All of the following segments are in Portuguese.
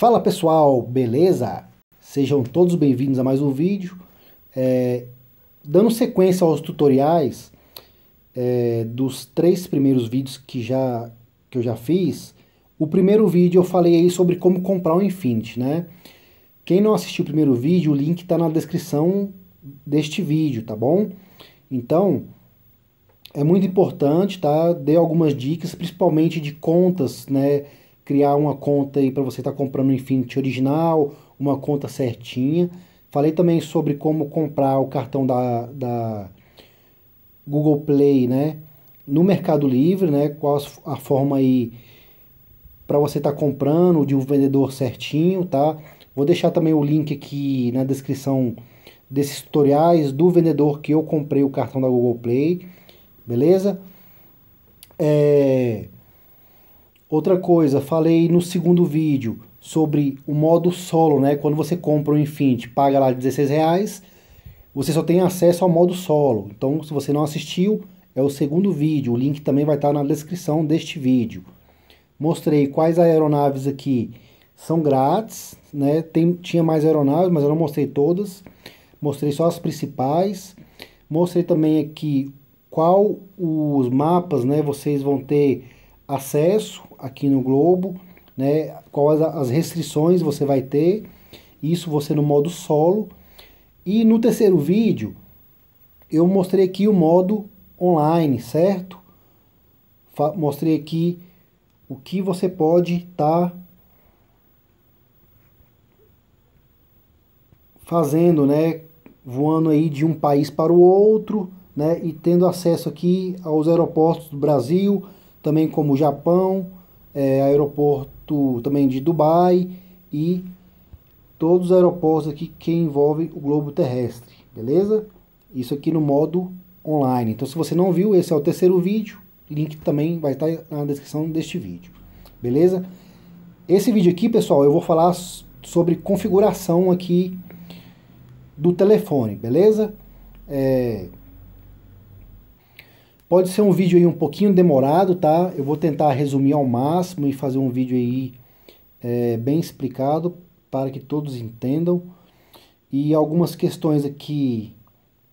Fala pessoal, beleza? Sejam todos bem-vindos a mais um vídeo. É, dando sequência aos tutoriais é, dos três primeiros vídeos que, já, que eu já fiz, o primeiro vídeo eu falei aí sobre como comprar o um Infinity, né? Quem não assistiu o primeiro vídeo, o link está na descrição deste vídeo, tá bom? Então, é muito importante, tá? Dei algumas dicas, principalmente de contas, né? criar uma conta aí para você estar tá comprando o Infinity original, uma conta certinha. Falei também sobre como comprar o cartão da, da Google Play, né? No Mercado Livre, né? Qual a forma aí para você estar tá comprando de um vendedor certinho, tá? Vou deixar também o link aqui na descrição desses tutoriais do vendedor que eu comprei o cartão da Google Play, beleza? É... Outra coisa, falei no segundo vídeo sobre o modo solo, né? Quando você compra um Infinity, paga lá 16 reais, você só tem acesso ao modo solo. Então, se você não assistiu, é o segundo vídeo. O link também vai estar na descrição deste vídeo. Mostrei quais aeronaves aqui são grátis, né? Tem, tinha mais aeronaves, mas eu não mostrei todas. Mostrei só as principais. Mostrei também aqui qual os mapas, né? Vocês vão ter acesso aqui no Globo, né, quais as restrições você vai ter, isso você no modo solo. E no terceiro vídeo, eu mostrei aqui o modo online, certo? Mostrei aqui o que você pode estar tá fazendo, né? Voando aí de um país para o outro, né? E tendo acesso aqui aos aeroportos do Brasil, também como o Japão, é, aeroporto também de Dubai e todos os aeroportos aqui que envolvem o globo terrestre, beleza? Isso aqui no modo online. Então, se você não viu, esse é o terceiro vídeo. Link também vai estar na descrição deste vídeo, beleza? Esse vídeo aqui, pessoal, eu vou falar sobre configuração aqui do telefone, beleza? É, Pode ser um vídeo aí um pouquinho demorado, tá? Eu vou tentar resumir ao máximo e fazer um vídeo aí é, bem explicado para que todos entendam. E algumas questões aqui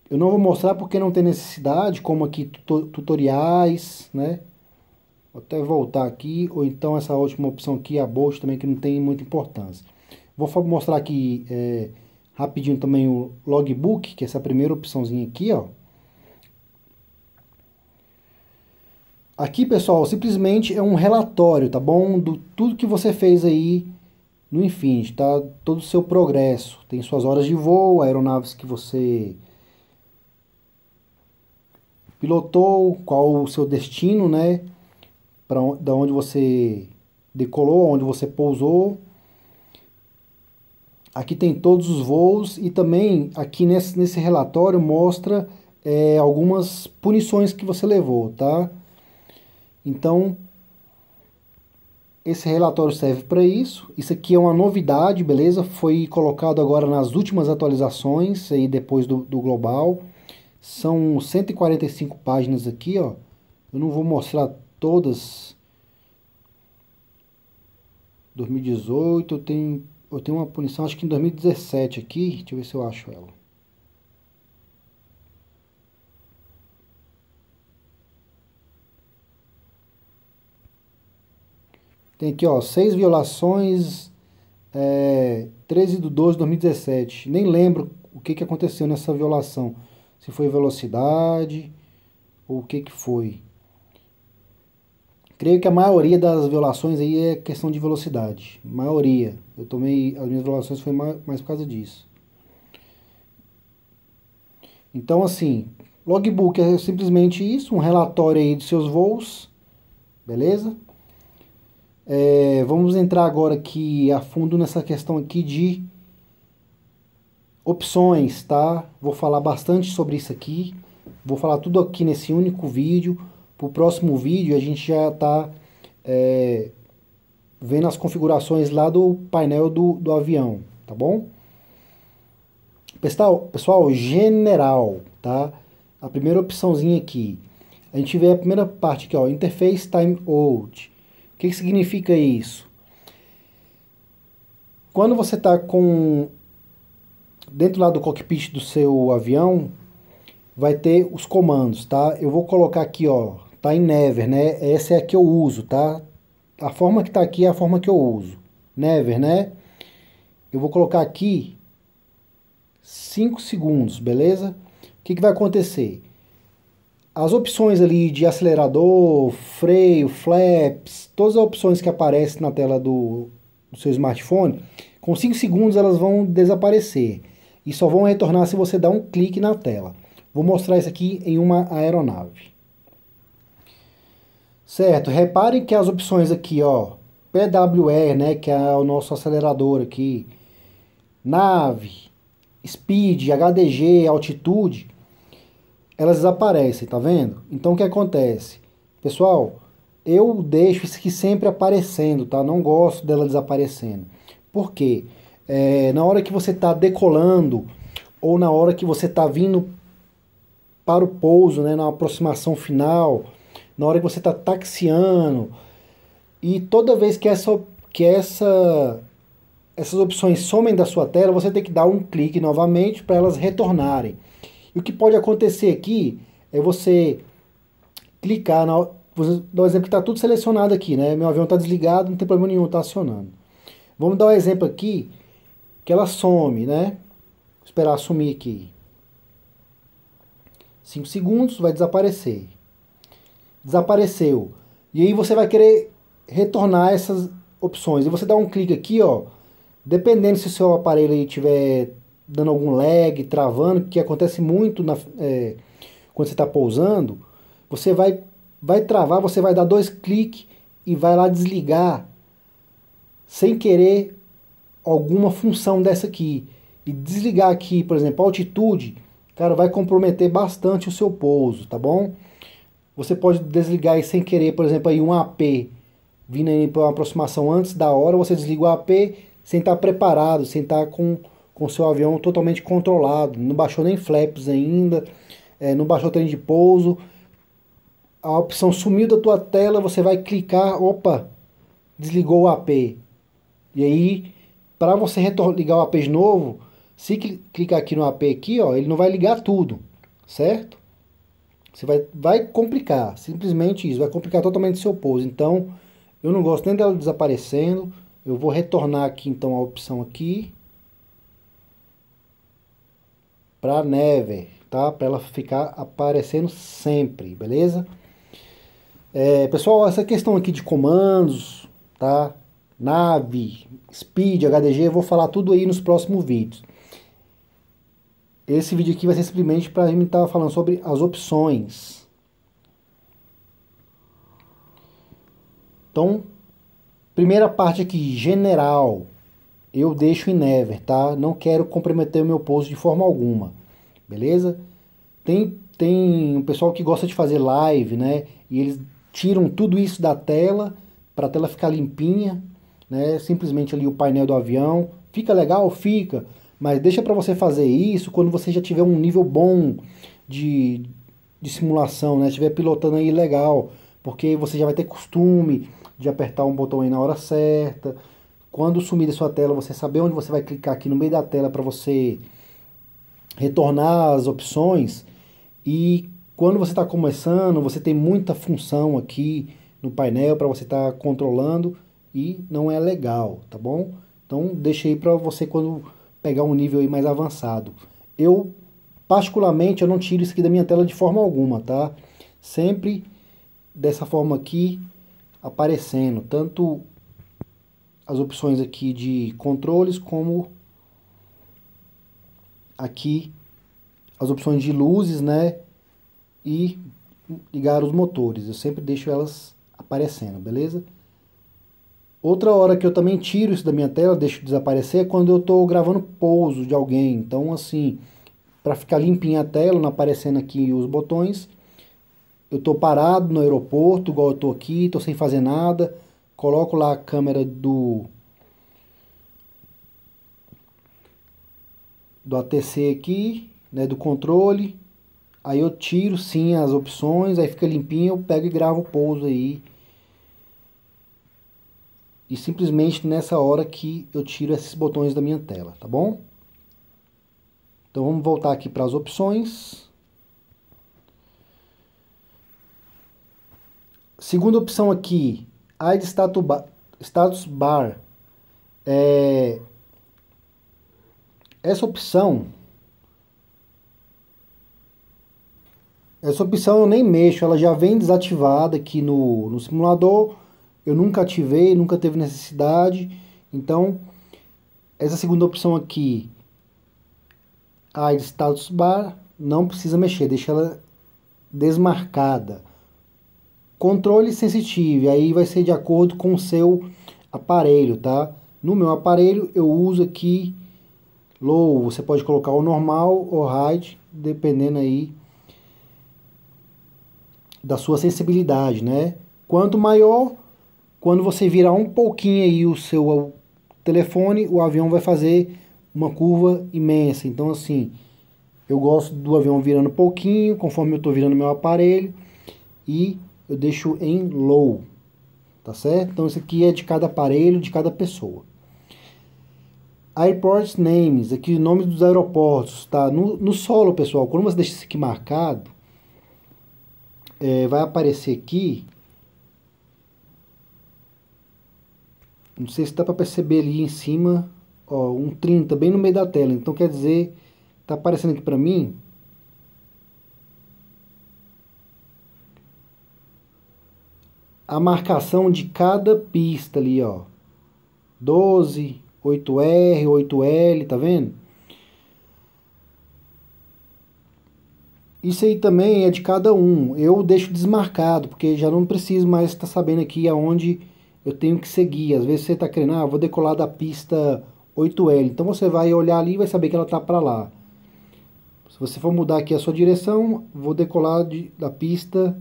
eu não vou mostrar porque não tem necessidade, como aqui tutoriais, né? Vou até voltar aqui, ou então essa última opção aqui, a bolsa também, que não tem muita importância. Vou mostrar aqui é, rapidinho também o logbook, que é essa primeira opçãozinha aqui, ó. Aqui, pessoal, simplesmente é um relatório, tá bom? Do tudo que você fez aí no Infinity, tá? Todo o seu progresso. Tem suas horas de voo, aeronaves que você pilotou, qual o seu destino, né? Pra, da onde você decolou, onde você pousou. Aqui tem todos os voos e também aqui nesse, nesse relatório mostra é, algumas punições que você levou, Tá? Então, esse relatório serve para isso. Isso aqui é uma novidade, beleza? Foi colocado agora nas últimas atualizações, aí depois do, do global. São 145 páginas aqui, ó. Eu não vou mostrar todas. 2018, eu tenho, eu tenho uma punição, acho que em 2017 aqui. Deixa eu ver se eu acho ela. Tem aqui, ó, seis violações, é, 13 de 12 de 2017. Nem lembro o que, que aconteceu nessa violação. Se foi velocidade ou o que, que foi. Creio que a maioria das violações aí é questão de velocidade. Maioria. Eu tomei. As minhas violações foi mais por causa disso. Então, assim, logbook é simplesmente isso, um relatório aí dos seus voos, beleza? É, vamos entrar agora aqui a fundo nessa questão aqui de opções, tá? Vou falar bastante sobre isso aqui. Vou falar tudo aqui nesse único vídeo. Para o próximo vídeo a gente já está é, vendo as configurações lá do painel do, do avião, tá bom? Pessoal, pessoal, general, tá? A primeira opçãozinha aqui. A gente vê a primeira parte aqui, ó, Interface Time Out que, que significa isso? Quando você está com dentro lá do cockpit do seu avião, vai ter os comandos, tá? Eu vou colocar aqui, ó, tá em never, né? Essa é a que eu uso, tá? A forma que tá aqui é a forma que eu uso. Never, né? Eu vou colocar aqui 5 segundos, beleza? O que, que vai acontecer? as opções ali de acelerador, freio, flaps, todas as opções que aparecem na tela do, do seu smartphone, com 5 segundos elas vão desaparecer e só vão retornar se você dar um clique na tela. Vou mostrar isso aqui em uma aeronave. Certo, reparem que as opções aqui, ó, PWR, né, que é o nosso acelerador aqui, nave, speed, HDG, altitude, elas desaparecem, tá vendo? Então o que acontece? Pessoal, eu deixo isso aqui sempre aparecendo, tá? Não gosto dela desaparecendo. Por quê? É, na hora que você está decolando ou na hora que você está vindo para o pouso, né, na aproximação final, na hora que você está taxiando, e toda vez que essa que essa essas opções somem da sua tela, você tem que dar um clique novamente para elas retornarem. E o que pode acontecer aqui é você clicar na. Vou dar um exemplo que está tudo selecionado aqui, né? Meu avião está desligado, não tem problema nenhum, está acionando. Vamos dar um exemplo aqui que ela some, né? Vou esperar sumir aqui. 5 segundos, vai desaparecer. Desapareceu. E aí você vai querer retornar essas opções. E você dá um clique aqui, ó. Dependendo se o seu aparelho aí tiver dando algum lag, travando, que acontece muito na, é, quando você está pousando, você vai, vai travar, você vai dar dois cliques e vai lá desligar sem querer alguma função dessa aqui. E desligar aqui, por exemplo, a altitude, cara, vai comprometer bastante o seu pouso, tá bom? Você pode desligar aí sem querer, por exemplo, aí um AP vindo aí para uma aproximação antes da hora, você desliga o AP sem estar tá preparado, sem estar tá com com seu avião totalmente controlado, não baixou nem flaps ainda, é, não baixou trem de pouso. A opção sumiu da tua tela, você vai clicar, opa, desligou o AP. E aí, para você ligar o AP de novo, se cl clicar aqui no AP aqui, ó, ele não vai ligar tudo, certo? Você vai, vai complicar, simplesmente isso, vai complicar totalmente seu pouso. Então, eu não gosto nem dela desaparecendo. Eu vou retornar aqui então a opção aqui. para neve, tá? Para ela ficar aparecendo sempre, beleza? É, pessoal, essa questão aqui de comandos, tá? Nave, Speed, HDG, eu vou falar tudo aí nos próximos vídeos. Esse vídeo aqui vai ser simplesmente para a gente estar tá falando sobre as opções. Então, primeira parte aqui, general eu deixo em never, tá? Não quero comprometer o meu pouso de forma alguma, beleza? Tem, tem um pessoal que gosta de fazer live, né? E eles tiram tudo isso da tela para a tela ficar limpinha, né? Simplesmente ali o painel do avião. Fica legal? Fica. Mas deixa para você fazer isso quando você já tiver um nível bom de, de simulação, né? Estiver pilotando aí legal, porque você já vai ter costume de apertar um botão aí na hora certa, quando sumir da sua tela, você saber onde você vai clicar aqui no meio da tela para você retornar as opções. E quando você está começando, você tem muita função aqui no painel para você estar tá controlando e não é legal, tá bom? Então deixa aí para você quando pegar um nível aí mais avançado. Eu particularmente eu não tiro isso aqui da minha tela de forma alguma, tá? Sempre dessa forma aqui aparecendo, tanto as opções aqui de controles, como aqui as opções de luzes, né? E ligar os motores. Eu sempre deixo elas aparecendo, beleza? Outra hora que eu também tiro isso da minha tela, deixo desaparecer, é quando eu estou gravando pouso de alguém. Então, assim, para ficar limpinha a tela, não aparecendo aqui os botões, eu estou parado no aeroporto, igual eu estou aqui, estou sem fazer nada, coloco lá a câmera do do ATC aqui, né, do controle. Aí eu tiro sim as opções, aí fica limpinho, eu pego e gravo o pouso aí. E simplesmente nessa hora que eu tiro esses botões da minha tela, tá bom? Então vamos voltar aqui para as opções. Segunda opção aqui, AIDS status bar. É, essa opção, essa opção eu nem mexo, ela já vem desativada aqui no, no simulador. Eu nunca ativei, nunca teve necessidade. Então, essa segunda opção aqui, a status bar, não precisa mexer, deixa ela desmarcada. Controle sensitivo, aí vai ser de acordo com o seu aparelho, tá? No meu aparelho eu uso aqui low, você pode colocar o normal ou high, dependendo aí da sua sensibilidade, né? Quanto maior, quando você virar um pouquinho aí o seu telefone, o avião vai fazer uma curva imensa. Então assim, eu gosto do avião virando um pouquinho, conforme eu estou virando meu aparelho e eu deixo em low, tá certo? Então isso aqui é de cada aparelho, de cada pessoa. Airport names, aqui o nome dos aeroportos, tá? No, no solo, pessoal, quando você deixa isso aqui marcado, é, vai aparecer aqui, não sei se dá para perceber ali em cima, ó, um 30 bem no meio da tela, então quer dizer, tá aparecendo aqui para mim, a marcação de cada pista ali, ó. 12, 8R, 8L, tá vendo? Isso aí também é de cada um. Eu deixo desmarcado, porque já não preciso mais estar tá sabendo aqui aonde eu tenho que seguir. Às vezes você tá querendo, ah, vou decolar da pista 8L. Então você vai olhar ali e vai saber que ela tá para lá. Se você for mudar aqui a sua direção, vou decolar de, da pista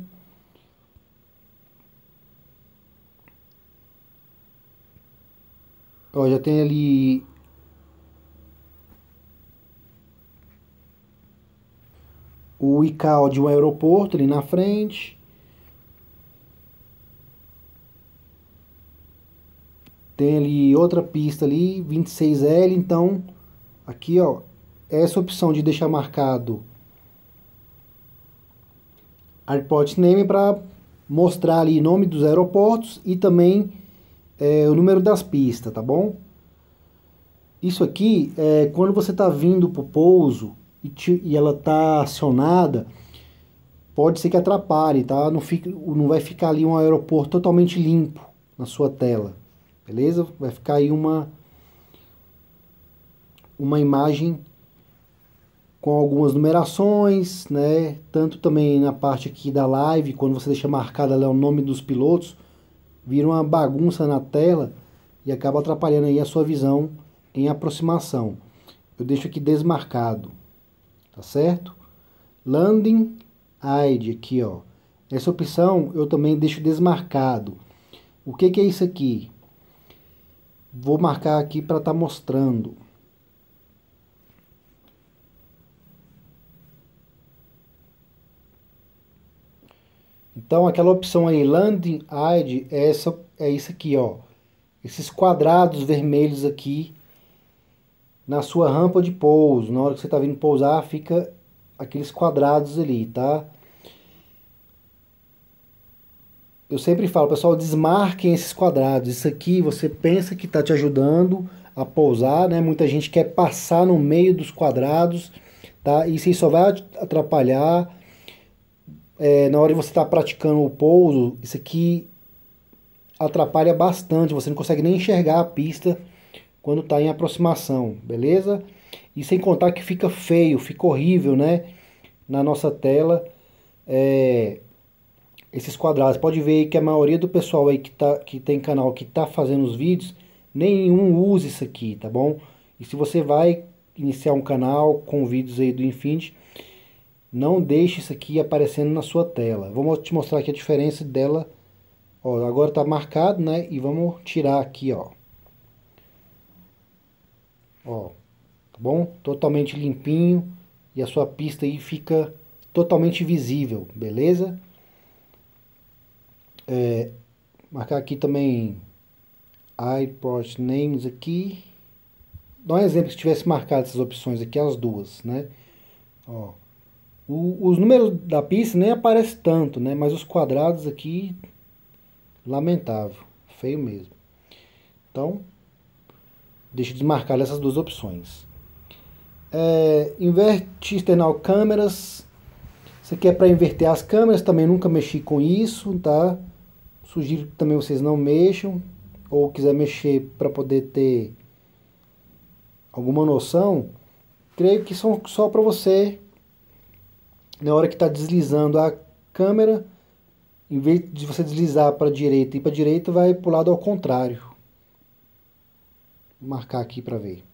Ó, já tem ali... O ICAO de um aeroporto ali na frente. Tem ali outra pista ali, 26L, então aqui ó, essa opção de deixar marcado airport name para mostrar ali nome dos aeroportos e também é, o número das pistas, tá bom? Isso aqui é quando você está vindo para o pouso e, te, e ela está acionada, pode ser que atrapalhe, tá? Não, fica, não vai ficar ali um aeroporto totalmente limpo na sua tela, beleza? Vai ficar aí uma, uma imagem com algumas numerações, né? Tanto também na parte aqui da live, quando você deixa marcada o nome dos pilotos, vira uma bagunça na tela e acaba atrapalhando aí a sua visão em aproximação. Eu deixo aqui desmarcado, tá certo? Landing Aid aqui, ó. Essa opção eu também deixo desmarcado. O que, que é isso aqui? Vou marcar aqui para estar tá mostrando. Então aquela opção aí, landing ID, é, essa, é isso aqui, ó. Esses quadrados vermelhos aqui na sua rampa de pouso. Na hora que você está vindo pousar, fica aqueles quadrados ali, tá? Eu sempre falo, pessoal, desmarquem esses quadrados. Isso aqui você pensa que está te ajudando a pousar, né? Muita gente quer passar no meio dos quadrados, tá? Isso aí só vai atrapalhar é, na hora de você estar tá praticando o pouso, isso aqui atrapalha bastante, você não consegue nem enxergar a pista quando está em aproximação, beleza? E sem contar que fica feio, fica horrível, né? Na nossa tela, é, esses quadrados. Pode ver aí que a maioria do pessoal aí que, tá, que tem canal que está fazendo os vídeos, nenhum usa isso aqui, tá bom? E se você vai iniciar um canal com vídeos aí do Infinity, não deixe isso aqui aparecendo na sua tela. Vou te mostrar aqui a diferença dela. Ó, agora está marcado, né? E vamos tirar aqui, ó. Ó, tá bom? Totalmente limpinho. E a sua pista aí fica totalmente visível, beleza? É, marcar aqui também iPod Names aqui. Dá um exemplo se tivesse marcado essas opções aqui, as duas, né? Ó. O, os números da pista nem aparecem tanto, né? Mas os quadrados aqui, lamentável, feio mesmo. Então, deixa eu desmarcar essas duas opções. É, inverte external câmeras. Isso aqui é para inverter as câmeras, também nunca mexi com isso, tá? Sugiro que também vocês não mexam, ou quiser mexer para poder ter alguma noção, creio que são só para você na hora que está deslizando a câmera, em vez de você deslizar para a direita e para a direita, vai para o lado ao contrário. Vou marcar aqui para ver.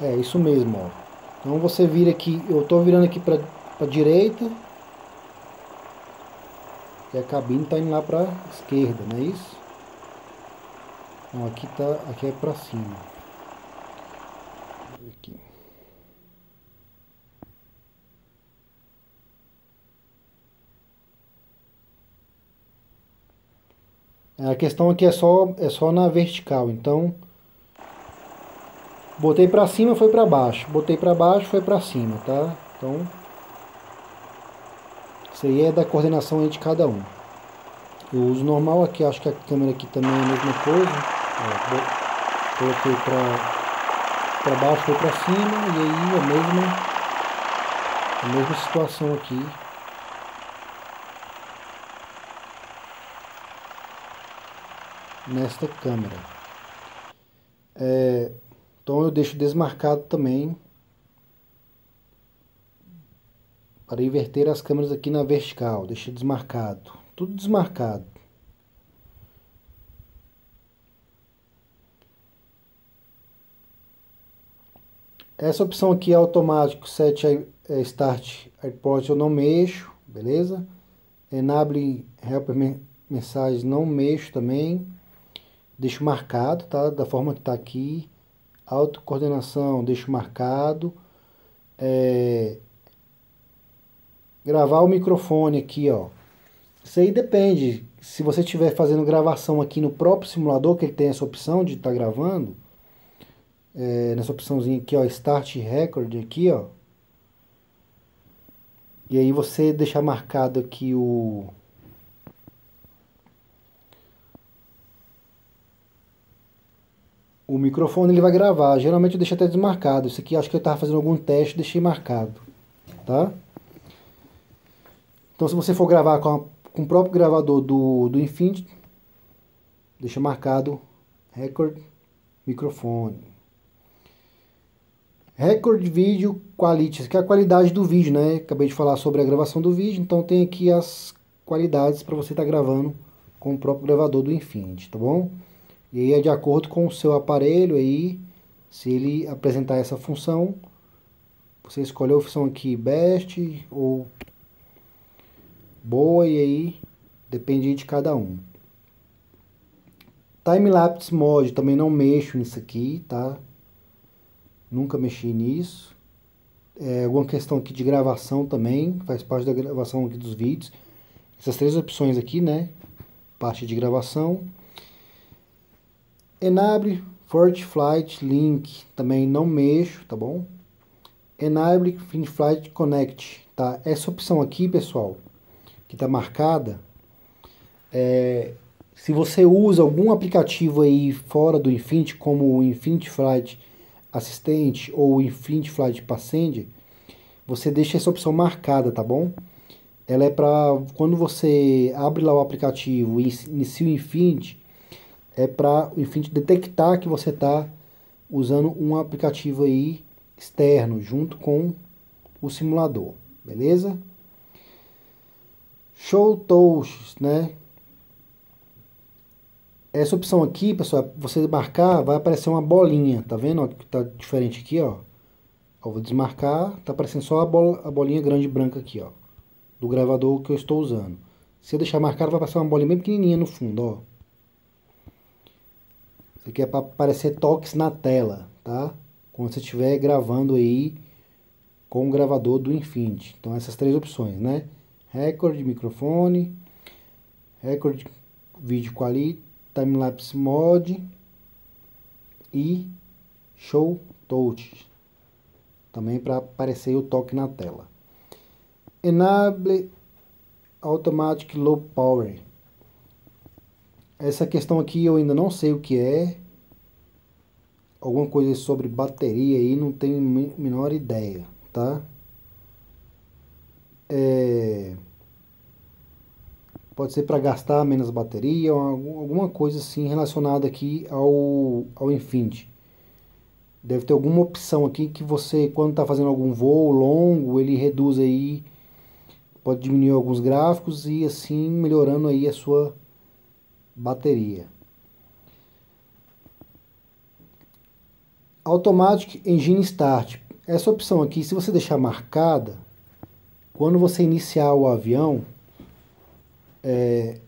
É, isso mesmo, ó. Então você vira aqui, eu estou virando aqui para a direita. E a cabine está indo lá para esquerda, não é isso? aqui tá, aqui é para cima. Aqui. É, a questão aqui é só é só na vertical, então botei para cima, foi para baixo, botei para baixo, foi para cima, tá? Então isso aí é da coordenação de cada um. Eu uso normal aqui, acho que a câmera aqui também é a mesma coisa. Ó, é, coloquei para baixo, foi para cima e aí a mesma, a mesma situação aqui. Nesta câmera. É, então eu deixo desmarcado também para inverter as câmeras aqui na vertical, deixo desmarcado, tudo desmarcado. Essa opção aqui é automático, set eh, start airport eu não mexo, beleza? Enable help mensagem não mexo também. Deixo marcado, tá? Da forma que tá aqui. auto coordenação deixo marcado. É... Gravar o microfone aqui, ó. Isso aí depende. Se você estiver fazendo gravação aqui no próprio simulador, que ele tem essa opção de estar tá gravando, é, nessa opçãozinha aqui, ó, Start Record aqui, ó. E aí você deixar marcado aqui o... O microfone ele vai gravar, geralmente eu deixo até desmarcado. Isso aqui acho que eu estava fazendo algum teste, deixei marcado, tá? Então se você for gravar com, a, com o próprio gravador do, do Infinity, deixa marcado Record Microfone. Record Video Quality, que é a qualidade do vídeo, né? Acabei de falar sobre a gravação do vídeo, então tem aqui as qualidades para você estar tá gravando com o próprio gravador do Infinity, tá bom? E aí é de acordo com o seu aparelho aí, se ele apresentar essa função, você escolhe a opção aqui best ou boa e aí depende de cada um. Time lapse mode, também não mexo nisso aqui, tá? nunca mexi nisso. É, alguma questão aqui de gravação também, faz parte da gravação aqui dos vídeos. Essas três opções aqui, né? Parte de gravação. Enable, First Flight Link, também não mexo, tá bom? Enable Fin Flight Connect, tá? Essa opção aqui, pessoal, que tá marcada, é, se você usa algum aplicativo aí fora do Infinity, como o Infinity Flight assistente ou Infinity Flight Passende, você deixa essa opção marcada, tá bom? Ela é para quando você abre lá o aplicativo e inicia o Infinity, é para o Infinity detectar que você está usando um aplicativo aí externo junto com o simulador, beleza? Show Toast, né? Essa opção aqui, pessoal, é você marcar, vai aparecer uma bolinha, tá vendo? Ó, que tá diferente aqui, ó. Vou desmarcar, tá aparecendo só a, bol a bolinha grande branca aqui, ó. Do gravador que eu estou usando. Se eu deixar marcado, vai passar uma bolinha bem pequenininha no fundo, ó. Isso aqui é para aparecer toques na tela, tá? Quando você estiver gravando aí com o gravador do Infinity. Então, essas três opções, né? Record, microfone, record, vídeo quality timelapse mode e show touch também para aparecer o toque na tela enable automatic low power essa questão aqui eu ainda não sei o que é alguma coisa sobre bateria aí não tenho a menor ideia tá é pode ser para gastar menos bateria, alguma coisa assim relacionada aqui ao, ao Infinity. Deve ter alguma opção aqui que você, quando está fazendo algum voo longo, ele reduz aí, pode diminuir alguns gráficos e assim melhorando aí a sua bateria. Automatic Engine Start. Essa opção aqui, se você deixar marcada, quando você iniciar o avião, é,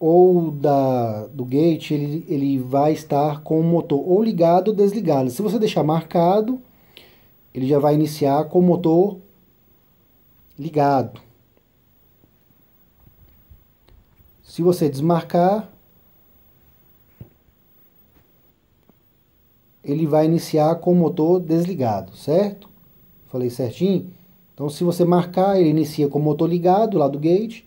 ou da, do gate, ele, ele vai estar com o motor ou ligado ou desligado. Se você deixar marcado, ele já vai iniciar com o motor ligado. Se você desmarcar, ele vai iniciar com o motor desligado, certo? Falei certinho? Então, se você marcar, ele inicia com o motor ligado lá do gate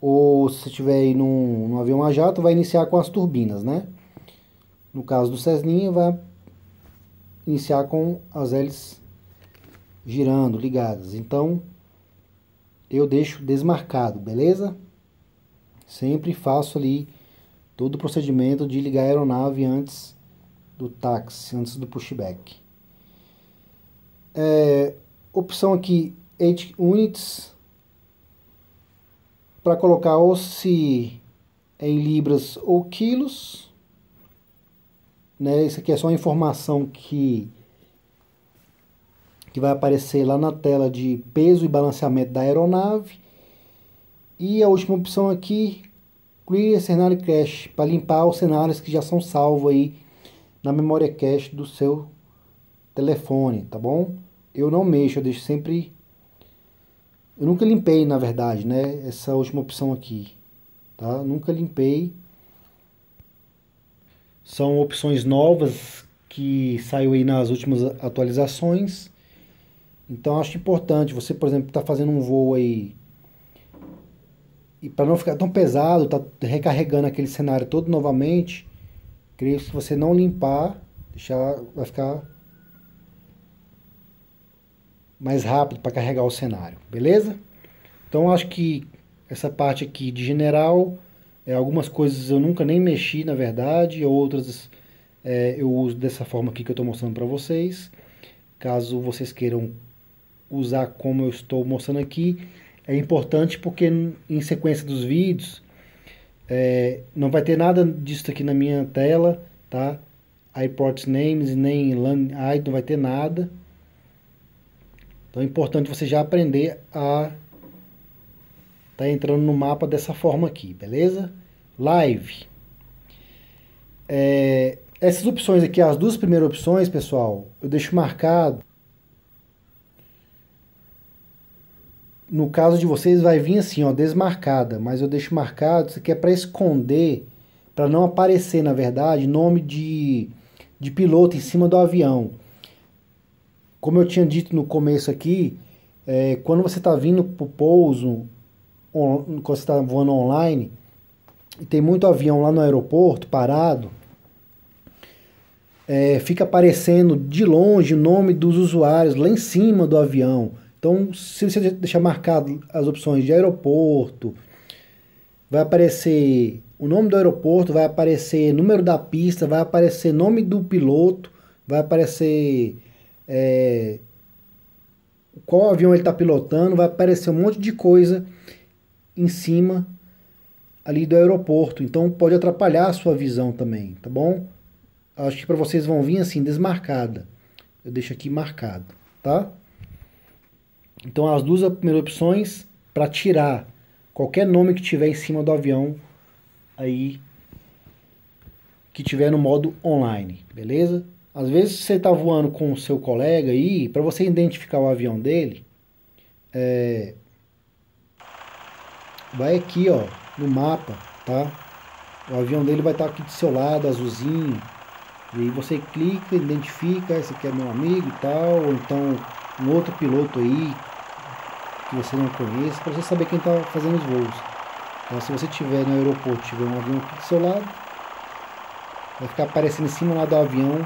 ou se você estiver aí num, num, avião a jato, vai iniciar com as turbinas, né? No caso do Cessninha, vai iniciar com as hélices girando, ligadas. Então, eu deixo desmarcado, beleza? Sempre faço ali todo o procedimento de ligar a aeronave antes do táxi, antes do pushback. É, opção aqui, 8 units, para colocar ou se é em libras ou quilos. Né? Isso aqui é só a informação que, que vai aparecer lá na tela de peso e balanceamento da aeronave. E a última opção aqui, Clear cenário Cache, para limpar os cenários que já são salvos aí na memória cache do seu telefone, tá bom? Eu não mexo, eu deixo sempre eu nunca limpei, na verdade, né? Essa última opção aqui, tá? Nunca limpei. São opções novas que saiu aí nas últimas atualizações. Então acho importante você, por exemplo, está fazendo um voo aí e para não ficar tão pesado, tá recarregando aquele cenário todo novamente, creio que se você não limpar, deixar vai ficar mais rápido para carregar o cenário, beleza? Então acho que essa parte aqui de general, é, algumas coisas eu nunca nem mexi na verdade, outras é, eu uso dessa forma aqui que eu estou mostrando para vocês. Caso vocês queiram usar como eu estou mostrando aqui, é importante porque em sequência dos vídeos é, não vai ter nada disso aqui na minha tela, tá? iPorts Names, nem Land ID, não vai ter nada então é importante você já aprender a tá entrando no mapa dessa forma aqui, beleza? Live. É, essas opções aqui, as duas primeiras opções, pessoal, eu deixo marcado. No caso de vocês vai vir assim, ó, desmarcada, mas eu deixo marcado, isso aqui é para esconder, para não aparecer, na verdade, nome de, de piloto em cima do avião. Como eu tinha dito no começo aqui, é, quando você está vindo para o pouso, on, quando você está voando online, e tem muito avião lá no aeroporto parado, é, fica aparecendo de longe o nome dos usuários lá em cima do avião. Então, se você deixar marcado as opções de aeroporto, vai aparecer o nome do aeroporto, vai aparecer número da pista, vai aparecer nome do piloto, vai aparecer é, qual avião ele está pilotando, vai aparecer um monte de coisa em cima ali do aeroporto. Então pode atrapalhar a sua visão também, tá bom? Acho que para vocês vão vir assim, desmarcada. Eu deixo aqui marcado, tá? Então as duas primeiras opções para tirar qualquer nome que tiver em cima do avião aí que tiver no modo online, beleza? Às vezes você está voando com o seu colega aí, para você identificar o avião dele, é... vai aqui ó, no mapa, tá? O avião dele vai estar tá aqui do seu lado, azulzinho. E aí você clica, identifica, esse aqui é meu amigo e tal, ou então um outro piloto aí que você não conhece, para você saber quem está fazendo os voos. Então se você tiver no aeroporto, tiver um avião aqui do seu lado, vai ficar aparecendo em cima lá do avião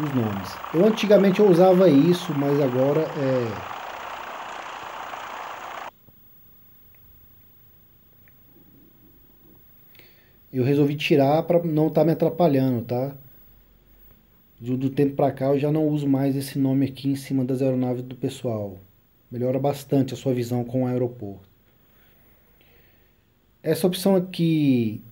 os nomes. Eu antigamente eu usava isso, mas agora é. Eu resolvi tirar para não estar tá me atrapalhando, tá? Do, do tempo para cá eu já não uso mais esse nome aqui em cima das aeronaves do pessoal. Melhora bastante a sua visão com o aeroporto. Essa opção aqui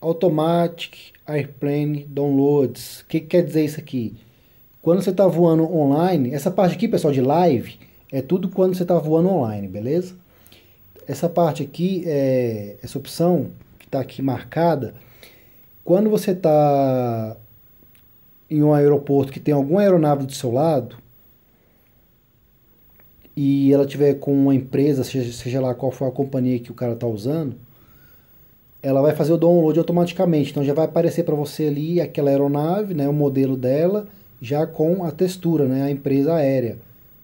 Automatic Airplane Downloads. O que, que quer dizer isso aqui? Quando você está voando online, essa parte aqui, pessoal, de live, é tudo quando você está voando online, beleza? Essa parte aqui, é, essa opção que está aqui marcada, quando você está em um aeroporto que tem alguma aeronave do seu lado e ela tiver com uma empresa, seja, seja lá qual for a companhia que o cara está usando, ela vai fazer o download automaticamente. Então já vai aparecer para você ali aquela aeronave, né, o modelo dela, já com a textura, né, a empresa aérea,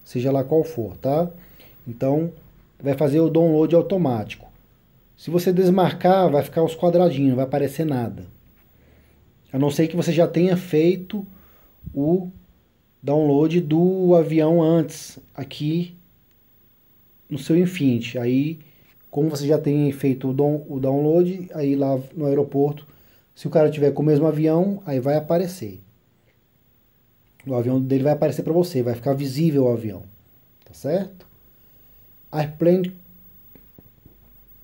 seja lá qual for, tá? Então vai fazer o download automático. Se você desmarcar, vai ficar os quadradinhos, não vai aparecer nada. A não ser que você já tenha feito o download do avião antes aqui no seu Infinity. Aí como você já tem feito o, don, o download, aí lá no aeroporto, se o cara tiver com o mesmo avião, aí vai aparecer. O avião dele vai aparecer para você, vai ficar visível o avião, tá certo? Airplane,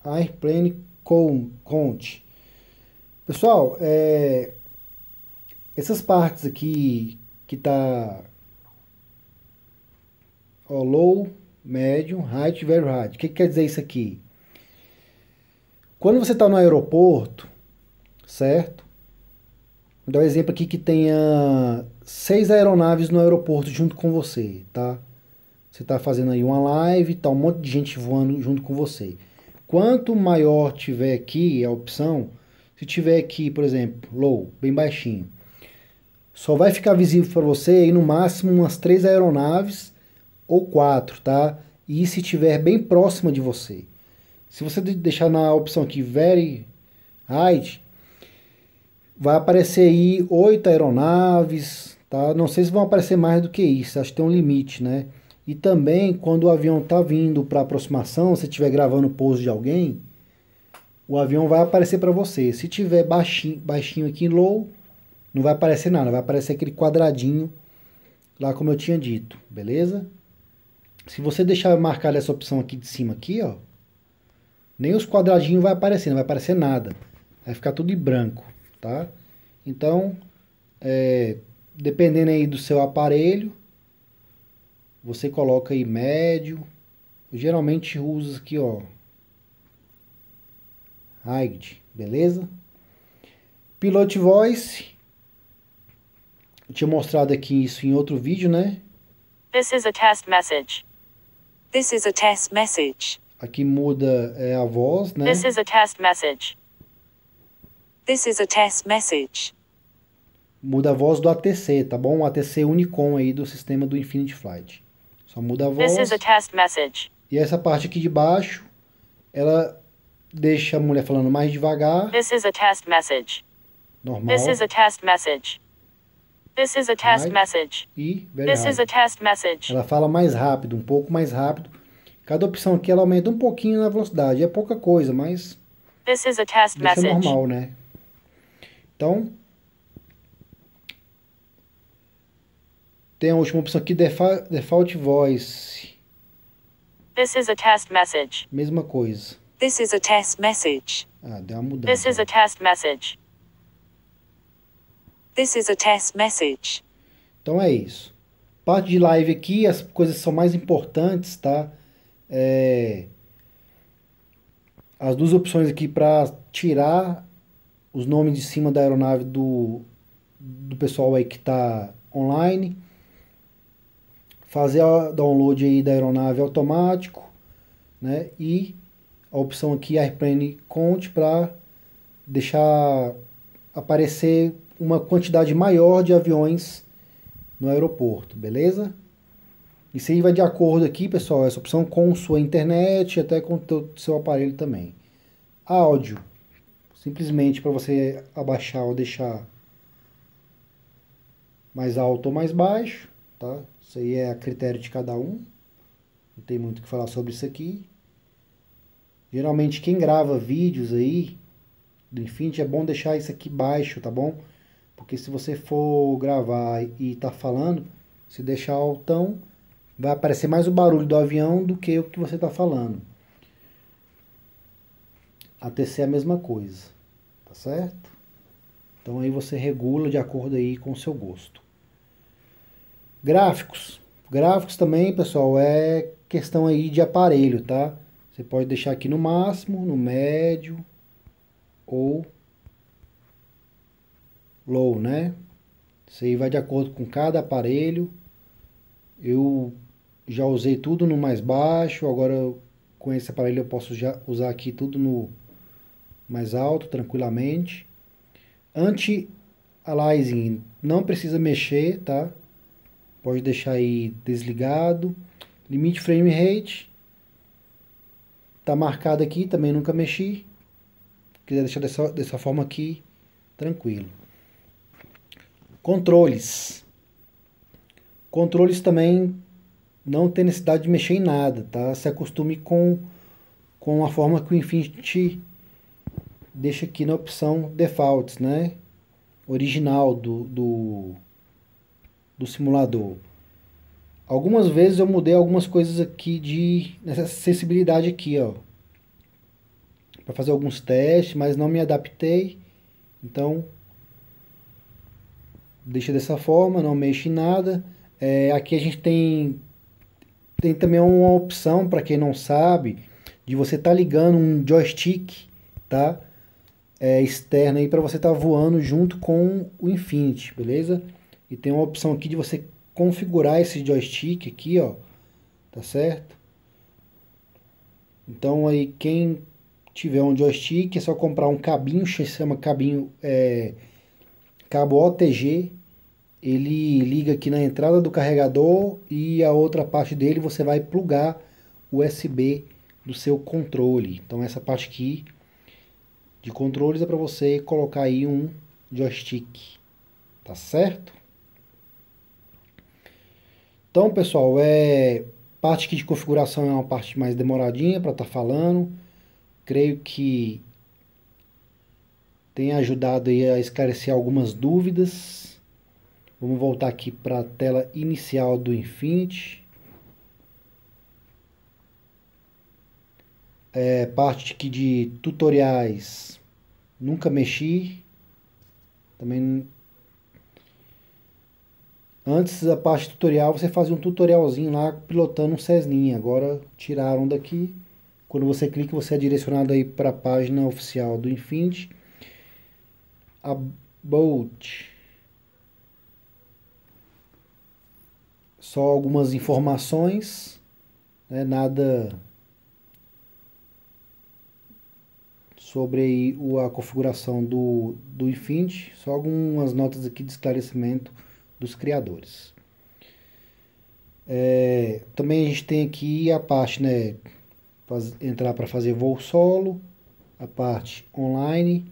Airplane Count. Pessoal, é, essas partes aqui que tá ó, low, medium, height, very high. O que, que quer dizer isso aqui? Quando você está no aeroporto, certo? Vou dar um exemplo aqui que tenha seis aeronaves no aeroporto junto com você, tá? Você está fazendo aí uma live, tá um monte de gente voando junto com você. Quanto maior tiver aqui a opção, se tiver aqui, por exemplo, low, bem baixinho, só vai ficar visível para você aí no máximo umas três aeronaves ou quatro, tá? E se tiver bem próxima de você. Se você deixar na opção aqui Very High, vai aparecer aí oito aeronaves, tá? Não sei se vão aparecer mais do que isso, acho que tem um limite, né? E também quando o avião tá vindo para aproximação, se estiver gravando o pouso de alguém, o avião vai aparecer para você. Se tiver baixinho, baixinho aqui em low, não vai aparecer nada, vai aparecer aquele quadradinho lá como eu tinha dito, beleza? Se você deixar marcada essa opção aqui de cima aqui, ó, nem os quadradinhos vai aparecer, não vai aparecer nada. Vai ficar tudo de branco, tá? Então, é, dependendo aí do seu aparelho, você coloca aí médio. Eu geralmente uso aqui, ó, High, beleza? Pilot Voice. Eu tinha mostrado aqui isso em outro vídeo, né? This is a test message. This is a test message. Aqui muda é, a voz, né? This is a test message. This is a test message. Muda a voz do ATC, tá bom? O ATC Unicom aí do sistema do Infinity Flight. Só muda a voz. This is a test message. E essa parte aqui de baixo, ela deixa a mulher falando mais devagar. This is a test message. Normal. This is a test message. This is a test message. E verdade. This is a test message. Ela fala mais rápido, um pouco mais rápido Cada opção aqui ela aumenta um pouquinho na velocidade. É pouca coisa, mas This is a test message. é normal, né? Então, tem a última opção aqui, default, default voice. This is a test message. Mesma coisa. This is a test message. Ah, deu uma mudança. This is a test message. This is a test message. Então é isso. Parte de live aqui, as coisas são mais importantes, tá? é, as duas opções aqui para tirar os nomes de cima da aeronave do, do pessoal aí que está online, fazer o download aí da aeronave automático, né? E a opção aqui Airplane Count para deixar aparecer uma quantidade maior de aviões no aeroporto, beleza? Isso aí vai de acordo aqui, pessoal, essa opção com sua internet e até com o seu aparelho também. Áudio. Simplesmente para você abaixar ou deixar mais alto ou mais baixo, tá? Isso aí é a critério de cada um. Não tem muito o que falar sobre isso aqui. Geralmente quem grava vídeos aí do Infinity é bom deixar isso aqui baixo, tá bom? Porque se você for gravar e tá falando, se deixar altão, vai aparecer mais o barulho do avião do que o que você está falando. A TC é a mesma coisa, tá certo? Então aí você regula de acordo aí com o seu gosto. Gráficos. Gráficos também, pessoal, é questão aí de aparelho, tá? Você pode deixar aqui no máximo, no médio ou low, né? Isso aí vai de acordo com cada aparelho. Eu já usei tudo no mais baixo, agora com esse aparelho eu posso já usar aqui tudo no mais alto, tranquilamente. Anti-aliasing, não precisa mexer, tá? Pode deixar aí desligado. Limite frame rate. Tá marcado aqui, também nunca mexi. Quiser deixar dessa, dessa forma aqui, tranquilo. Controles. Controles também não tem necessidade de mexer em nada, tá? Se acostume com, com a forma que o Infinity deixa aqui na opção Defaults, né? Original do, do, do simulador. Algumas vezes eu mudei algumas coisas aqui de nessa acessibilidade aqui, ó. Para fazer alguns testes, mas não me adaptei. Então, deixa dessa forma, não mexe em nada. É, aqui a gente tem tem também uma opção, para quem não sabe, de você estar tá ligando um joystick tá? É, externo aí para você estar tá voando junto com o Infinity, beleza? E tem uma opção aqui de você configurar esse joystick aqui, ó. Tá certo? Então aí quem tiver um joystick é só comprar um cabinho, chama cabinho é, cabo OTG ele liga aqui na entrada do carregador e a outra parte dele você vai plugar o USB do seu controle. Então essa parte aqui de controles é para você colocar aí um joystick, tá certo? Então pessoal, é parte aqui de configuração é uma parte mais demoradinha para estar tá falando. Creio que tenha ajudado aí a esclarecer algumas dúvidas. Vamos voltar aqui para a tela inicial do Infinity. É, parte aqui de tutoriais, nunca mexi. Também Antes da parte tutorial, você fazia um tutorialzinho lá pilotando um Cessninha. Agora tiraram daqui. Quando você clica, você é direcionado aí para a página oficial do Infinity. About só algumas informações, né, nada sobre a configuração do, do Infinity, só algumas notas aqui de esclarecimento dos criadores. É, também a gente tem aqui a parte, né, faz, entrar para fazer voo solo, a parte online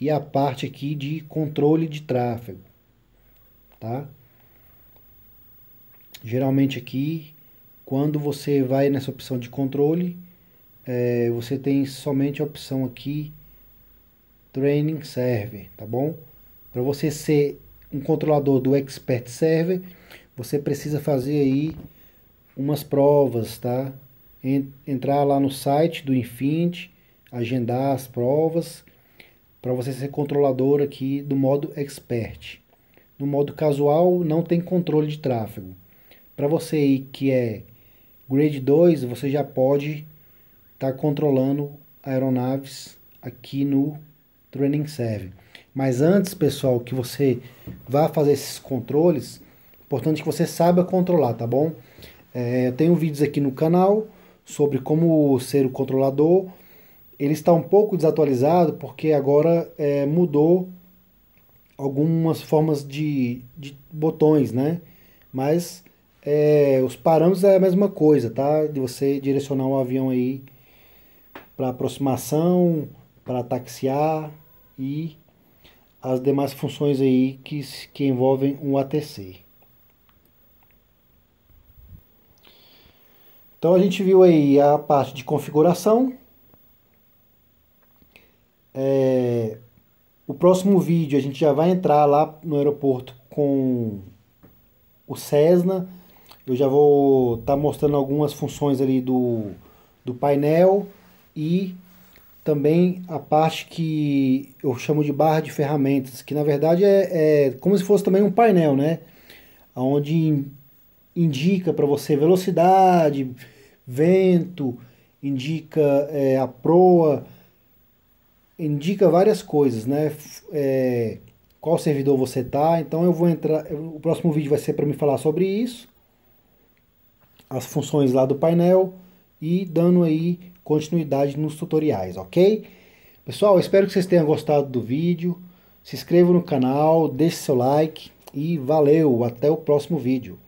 e a parte aqui de controle de tráfego, tá? Geralmente aqui, quando você vai nessa opção de controle, é, você tem somente a opção aqui Training Server, tá bom? Para você ser um controlador do Expert Server, você precisa fazer aí umas provas, tá? Entrar lá no site do Infinity, agendar as provas para você ser controlador aqui do modo Expert. No modo casual, não tem controle de tráfego. Para você aí que é grade 2, você já pode estar tá controlando aeronaves aqui no Training Serve. Mas antes, pessoal, que você vá fazer esses controles, importante que você saiba controlar, tá bom? É, eu tenho vídeos aqui no canal sobre como ser o controlador. Ele está um pouco desatualizado porque agora é, mudou algumas formas de, de botões, né? Mas é, os parâmetros é a mesma coisa, tá? De você direcionar o avião aí para aproximação, para taxiar e as demais funções aí que, que envolvem um ATC. Então a gente viu aí a parte de configuração. É, o próximo vídeo a gente já vai entrar lá no aeroporto com o Cessna eu já vou estar tá mostrando algumas funções ali do, do painel e também a parte que eu chamo de barra de ferramentas, que na verdade é, é como se fosse também um painel, né? Onde indica para você velocidade, vento, indica é, a proa, indica várias coisas, né? É, qual servidor você tá? Então eu vou entrar, o próximo vídeo vai ser para me falar sobre isso as funções lá do painel e dando aí continuidade nos tutoriais, ok? Pessoal, espero que vocês tenham gostado do vídeo. Se inscreva no canal, deixe seu like e valeu, até o próximo vídeo.